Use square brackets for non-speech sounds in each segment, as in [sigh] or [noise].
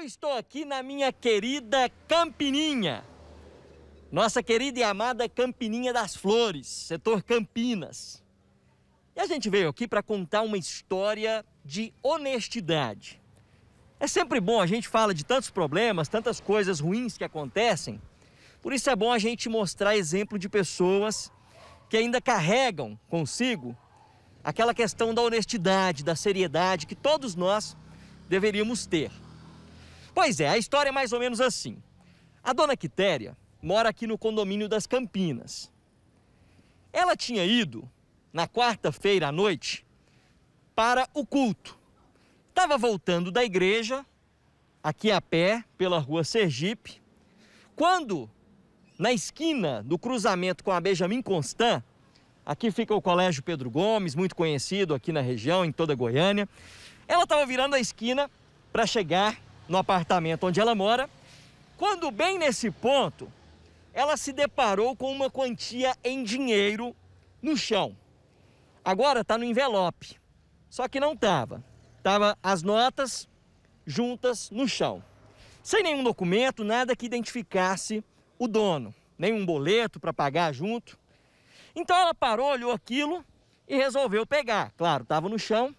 Eu estou aqui na minha querida Campininha. Nossa querida e amada Campininha das Flores, setor Campinas. E a gente veio aqui para contar uma história de honestidade. É sempre bom, a gente fala de tantos problemas, tantas coisas ruins que acontecem. Por isso é bom a gente mostrar exemplo de pessoas que ainda carregam consigo aquela questão da honestidade, da seriedade que todos nós deveríamos ter. Pois é, a história é mais ou menos assim. A dona Quitéria mora aqui no condomínio das Campinas. Ela tinha ido, na quarta-feira à noite, para o culto. Estava voltando da igreja, aqui a pé, pela rua Sergipe, quando, na esquina do cruzamento com a Benjamin Constant, aqui fica o Colégio Pedro Gomes, muito conhecido aqui na região, em toda Goiânia, ela estava virando a esquina para chegar no apartamento onde ela mora. Quando bem nesse ponto, ela se deparou com uma quantia em dinheiro no chão. Agora está no envelope, só que não estava. Tava as notas juntas no chão, sem nenhum documento, nada que identificasse o dono, nenhum boleto para pagar junto. Então ela parou, olhou aquilo e resolveu pegar. Claro, estava no chão,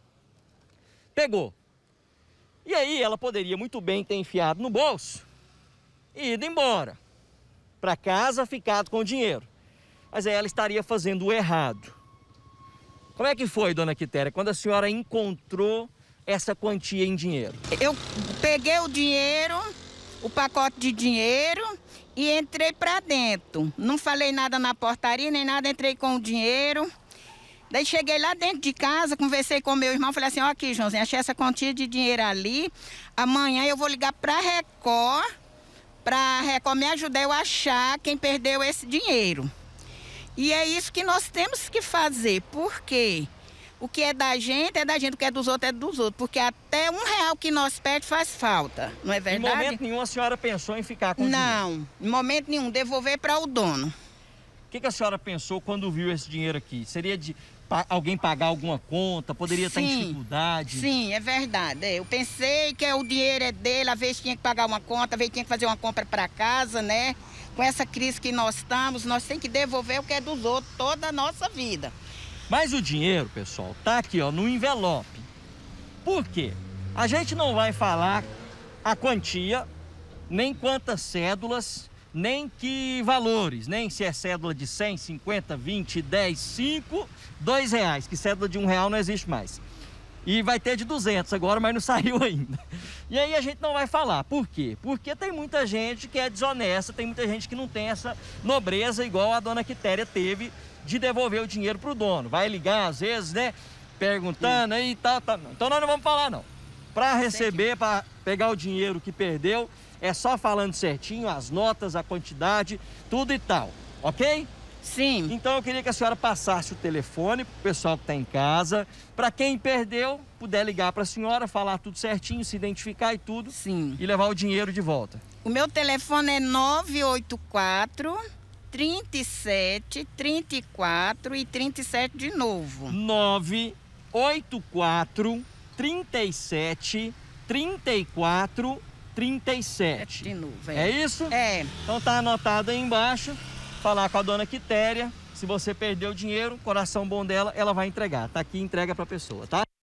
pegou. E aí ela poderia muito bem ter enfiado no bolso e ido embora para casa, ficado com o dinheiro. Mas aí ela estaria fazendo o errado. Como é que foi, dona Quitéria, quando a senhora encontrou essa quantia em dinheiro? Eu peguei o dinheiro, o pacote de dinheiro e entrei para dentro. Não falei nada na portaria nem nada, entrei com o dinheiro Daí cheguei lá dentro de casa, conversei com meu irmão, falei assim, ó aqui, Joãozinho, achei essa quantia de dinheiro ali. Amanhã eu vou ligar pra Record, pra Record me ajudar eu achar quem perdeu esse dinheiro. E é isso que nós temos que fazer, porque o que é da gente é da gente, o que é dos outros é dos outros, porque até um real que nós perde faz falta, não é verdade? Em momento nenhum a senhora pensou em ficar com Não, dinheiro. em momento nenhum, devolver para o dono. O que, que, a senhora pensou quando viu esse dinheiro aqui? Seria de alguém pagar alguma conta, poderia sim, estar em dificuldade. Sim, é verdade. É, eu pensei que é o dinheiro é dele, às vezes tinha que pagar uma conta, às vezes tinha que fazer uma compra para casa, né? Com essa crise que nós estamos, nós temos que devolver o que é dos outros toda a nossa vida. Mas o dinheiro, pessoal, tá aqui, ó, no envelope. Por quê? A gente não vai falar a quantia, nem quantas cédulas nem que valores, nem se é cédula de 100, 50, 20, 10, 5, 2 reais, que cédula de um real não existe mais. E vai ter de 200 agora, mas não [laughs] saiu ainda. E aí a gente não vai falar. Por quê? Porque tem muita gente que é desonesta, tem muita gente que não tem essa nobreza igual a dona Quitéria teve de devolver o dinheiro para o dono. Vai ligar às vezes, né? Perguntando Sim. aí e tal, tal. Então nós não vamos falar, não. Para receber, para pegar o dinheiro que perdeu, é só falando certinho as notas, a quantidade, tudo e tal, ok? Sim. Então eu queria que a senhora passasse o telefone pro pessoal que está em casa, para quem perdeu, puder ligar para a senhora, falar tudo certinho, se identificar e tudo. Sim. E levar o dinheiro de volta. O meu telefone é 984 37 34 e 37 de novo. 984 37 34 37. É de novo, é. é isso? É. Então tá anotado aí embaixo, falar com a dona Quitéria, se você perdeu o dinheiro, coração bom dela, ela vai entregar. Tá aqui, entrega para a pessoa, tá?